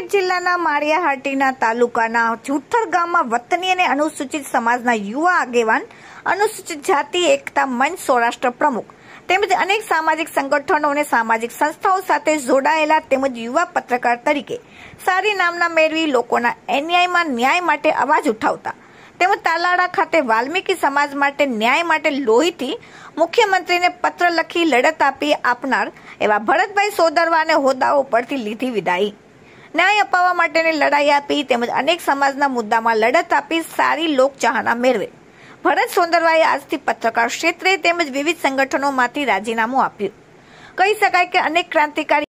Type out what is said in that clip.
સુરત જિલ્લાના માળિયાહાટીના તાલુકાના જુથર ગામમાં વતની અને અનુસૂચિત સમાજના યુવા આગેવાન અનુસૂચિત જાતિ એકતા મંચ સૌરાષ્ટ્ર પ્રમુખ તેમજ અનેક સામાજિક સંગઠનો અને સામાજિક સંસ્થાઓ સાથે જોડાયેલા તેમજ યુવા પત્રકાર તરીકે સારી નામના મેળવી લોકોના અન્યાયમાં ન્યાય માટે અવાજ ઉઠાવતા તેમજ તાલાળા ખાતે વાલ્મીકી સમાજ માટે ન્યાય માટે લોહીથી મુખ્યમંત્રીને પત્ર લખી લડત આપી આપનાર એવા ભરતભાઈ સોદરવાને હોદ્દાઓ પરથી લીધી વિદાય ન્યાય અપાવવા માટેની લડાઈ આપી તેમજ અનેક સમાજના મુદ્દામાં લડત આપી સારી લોકચાહના મેળવે ભરત સોંદરવાએ આજથી પત્રકાર ક્ષેત્રે તેમજ વિવિધ સંગઠનોમાંથી રાજીનામું આપ્યું કહી શકાય કે અનેક ક્રાંતિકારી